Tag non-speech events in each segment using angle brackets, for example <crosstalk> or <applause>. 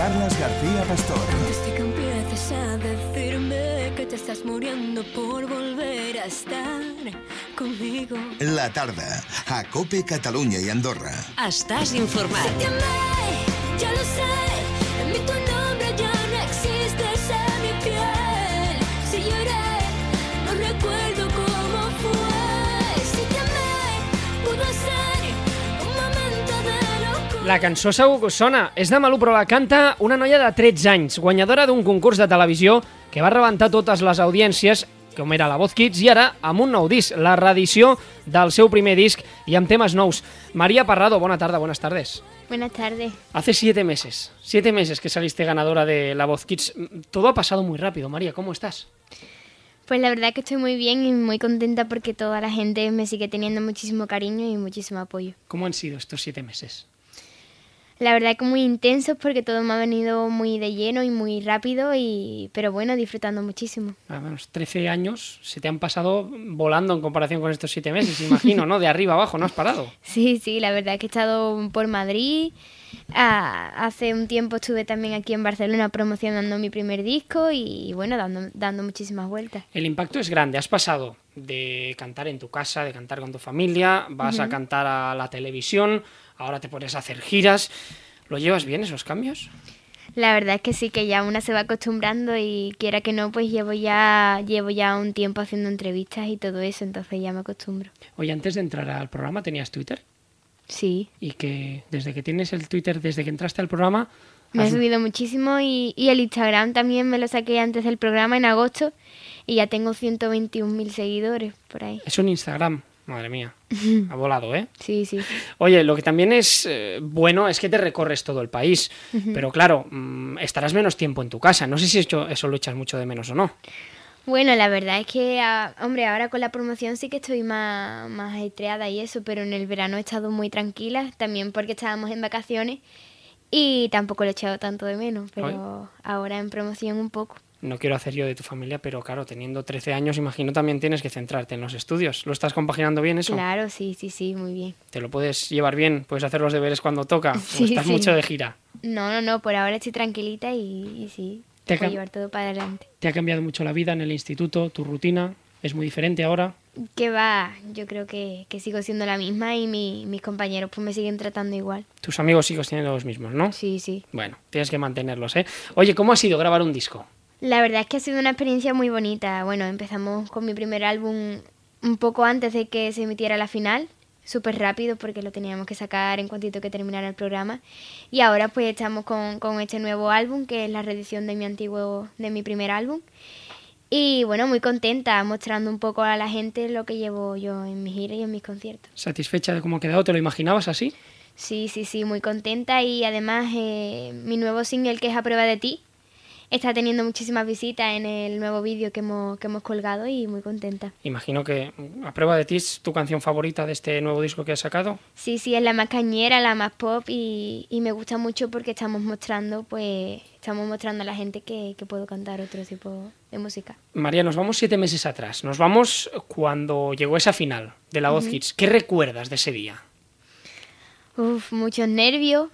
Carlos García Pastor. Desde que empieces a decirme que te estás muriendo por volver a estar conmigo. La tarda, a Cope Cataluña y Andorra. Estás informado. La cançó segur que us sona. És de Malú, però la canta una noia de 13 anys, guanyadora d'un concurs de televisió que va rebentar totes les audiències com era la Voz Kids, i ara amb un nou disc, la reedició del seu primer disc i amb temes nous. Maria Parrado, bona tarda, buenas tardes. Buenas tardes. Hace siete meses, siete meses que saliste ganadora de la Voz Kids. Todo ha pasado muy rápido, María, ¿cómo estás? Pues la verdad que estoy muy bien y muy contenta porque toda la gente me sigue teniendo muchísimo cariño y muchísimo apoyo. ¿Cómo han sido estos siete meses? la verdad que muy intensos porque todo me ha venido muy de lleno y muy rápido, y, pero bueno, disfrutando muchísimo. A menos 13 años se te han pasado volando en comparación con estos 7 meses, imagino, ¿no? De arriba abajo, no has parado. <laughs> Sí, sí, la verdad es que he estado por Madrid. Ah, hace un tiempo estuve también aquí en Barcelona promocionando mi primer disco y bueno, dando, dando muchísimas vueltas. El impacto es grande, has pasado de cantar en tu casa, de cantar con tu familia, vas a cantar a la televisión, ahora te pones a hacer giras. ¿Lo llevas bien esos cambios? La verdad es que sí, que ya una se va acostumbrando y quiera que no, pues llevo ya, llevo ya un tiempo haciendo entrevistas y todo eso, entonces ya me acostumbro. Oye, antes de entrar al programa, ¿tenías Twitter? Sí. Y que desde que tienes el Twitter, desde que entraste al programa... Me ha subido muchísimo y, y el Instagram también me lo saqué antes del programa en agosto y ya tengo 121.000 seguidores por ahí. Es un Instagram, madre mía. <laughs> Ha volado, ¿eh? Sí, sí. Oye, lo que también es eh, bueno es que te recorres todo el país, pero claro, mm, estarás menos tiempo en tu casa. No sé si eso, eso lo echas mucho de menos o no. Bueno, la verdad es que, ah, hombre, ahora con la promoción sí que estoy más, más estreada y eso, pero en el verano he estado muy tranquila, también porque estábamos en vacaciones y tampoco lo he echado tanto de menos, pero ahora en promoción un poco no quiero hacer yo de tu familia, pero claro, teniendo 13 años, imagino también tienes que centrarte en los estudios. ¿Lo estás compaginando bien eso? Claro, sí, sí, sí, muy bien. ¿Te lo puedes llevar bien? ¿Puedes hacer los deberes cuando toca? ¿O <laughs> estás mucho de gira? No, no, no, por ahora estoy tranquilita y, sí, te puedo llevar todo para adelante. ¿Te ha cambiado mucho la vida en el instituto, tu rutina? ¿Es muy diferente ahora? Que va, yo creo que, sigo siendo la misma y mis compañeros pues me siguen tratando igual. Tus amigos siguen siendo los mismos, ¿no? Sí, sí. Bueno, tienes que mantenerlos, ¿eh? Oye, ¿cómo ha sido grabar un disco? La verdad es que ha sido una experiencia muy bonita. Bueno, empezamos con mi primer álbum un poco antes de que se emitiera la final, súper rápido porque lo teníamos que sacar en cuantito que terminara el programa. Y ahora pues estamos con, este nuevo álbum, que es la reedición de mi antiguo, de mi primer álbum. Y bueno, muy contenta, mostrando un poco a la gente lo que llevo yo en mis giras y en mis conciertos. ¿Satisfecha de cómo ha quedado? ¿Te lo imaginabas así? Sí, sí, sí, muy contenta y además eh, mi nuevo single que es A Prueba de Ti, está teniendo muchísimas visitas en el nuevo vídeo que hemos, colgado y muy contenta. Imagino que, a prueba de ti, es tu canción favorita de este nuevo disco que has sacado. Sí, sí, es la más cañera, la más pop y, me gusta mucho porque estamos mostrando, pues, estamos mostrando a la gente que, puedo cantar otro tipo de música. María, nos vamos siete meses atrás. Nos vamos cuando llegó esa final de la Voz ¿Qué recuerdas de ese día? Uf, muchos nervios,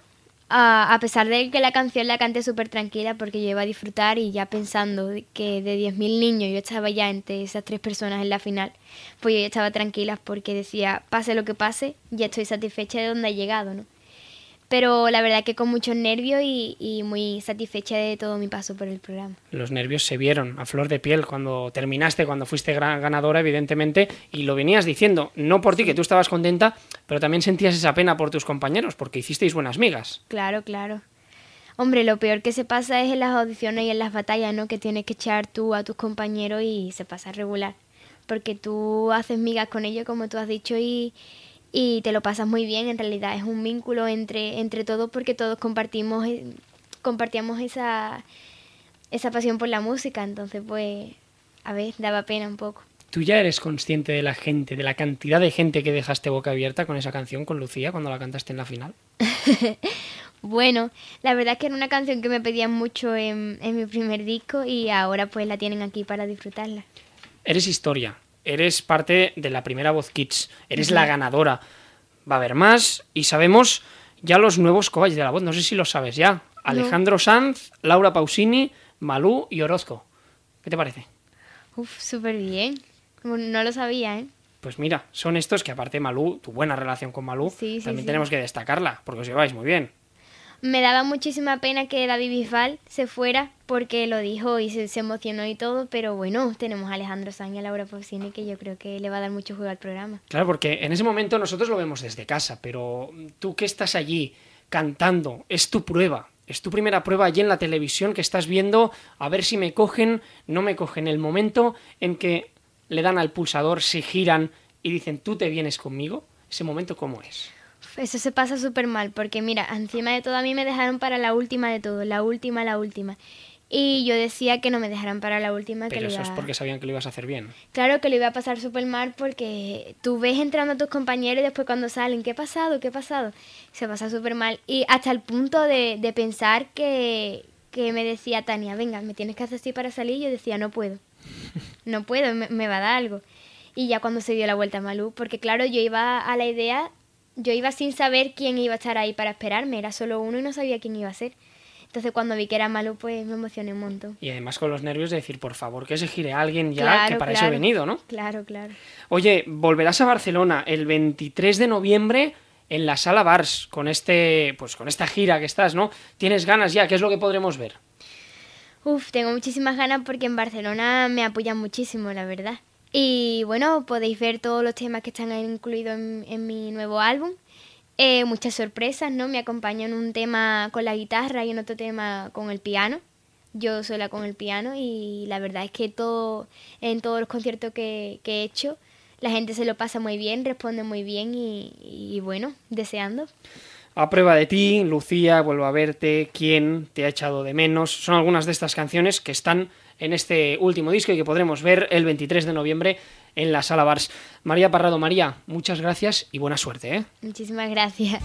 a pesar de que la canción la canté súper tranquila porque yo iba a disfrutar y ya pensando que de 10.000 niños yo estaba ya entre esas tres personas en la final, pues yo ya estaba tranquila porque decía, pase lo que pase, ya estoy satisfecha de donde he llegado, ¿no? pero la verdad que con mucho nervio y, y, muy satisfecha de todo mi paso por el programa. Los nervios se vieron a flor de piel cuando terminaste, cuando fuiste gran ganadora, evidentemente, y lo venías diciendo, no por ti, que tú estabas contenta, pero también sentías esa pena por tus compañeros, porque hicisteis buenas migas. Claro, claro. Hombre, lo peor que se pasa es en las audiciones y en las batallas, ¿no? Que tienes que echar tú a tus compañeros y se pasa regular. Porque tú haces migas con ellos, como tú has dicho, y, y te lo pasas muy bien. En realidad es un vínculo entre, entre todos porque todos compartimos, eh, compartíamos esa, esa pasión por la música. Entonces, pues, a veces daba pena un poco. ¿Tú ya eres consciente de la gente, de la cantidad de gente que dejaste boca abierta con esa canción, con Lucía, cuando la cantaste en la final? <laughs> bueno, la verdad es que era una canción que me pedían mucho en, en mi primer disco y ahora pues la tienen aquí para disfrutarla. Eres historia, eres parte de la primera voz Kids, eres la ganadora. Va a haber más y sabemos ya los nuevos cobayes de la voz, no sé si lo sabes ya. Alejandro Sanz, Laura Pausini, Malú y Orozco. ¿Qué te parece? Uf, súper bien. No lo sabía, ¿eh? Pues mira, son estos que aparte Malú, tu buena relación con Malú, también tenemos que destacarla, porque os lleváis muy bien me daba muchísima pena que David Bisbal se fuera porque lo dijo y se, emocionó y todo, pero bueno, tenemos a Alejandro Sanz Laura que yo creo que le va a dar mucho juego al programa. Claro, porque en ese momento nosotros lo vemos desde casa, pero tú que estás allí cantando, es tu prueba, es tu primera prueba allí en la televisión que estás viendo, a ver si me cogen, no me cogen, el momento en que le dan al pulsador, se giran y dicen, tú te vienes conmigo, ese momento cómo es eso se pasa súper mal, porque mira, encima de todo a mí me dejaron para la última de todo, la última, la última. Y yo decía que no me dejaran para la última. que eso es porque sabían que lo ibas a hacer bien. Claro que lo iba a pasar súper mal porque tú ves entrando a tus compañeros y después cuando salen, ¿qué ha pasado? ¿Qué ha pasado? Se pasa súper mal. Y hasta el punto de, de pensar que, que, me decía Tania, venga, me tienes que hacer así para salir. yo decía, no puedo. No puedo, me, me va a dar algo. Y ya cuando se dio la vuelta a Malú, porque claro, yo iba a la idea yo iba sin saber quién iba a estar ahí para esperarme, era solo uno y no sabía quién iba a ser. Entonces cuando vi que era malo, pues me emocioné un montón. Y además con los nervios de decir, por favor, que se gire alguien ya, que para eso he venido, ¿no? Claro, claro. Oye, volverás a Barcelona el 23 de noviembre en la sala Bars con este, pues con esta gira que estás, ¿no? ¿Tienes ganas ya? ¿Qué es lo que podremos ver? Uf, tengo muchísimas ganas porque en Barcelona me apoyan muchísimo, la verdad. Y bueno, podéis ver todos los temas que están incluidos en, mi nuevo álbum. Eh, muchas sorpresas, ¿no? Me en un tema con la guitarra y en otro tema con el piano. Yo sola con el piano y la verdad es que todo, en todos los conciertos que, he hecho, la gente se lo pasa muy bien, responde muy bien y bueno, deseando. A prueba de ti, Lucía, vuelvo a verte, quién te ha echado de menos. Son algunas de estas canciones que están en este último disco y que podremos ver el 23 de noviembre en la sala Bars. María Parrado, María, muchas gracias y buena suerte. ¿eh? Muchísimas gracias.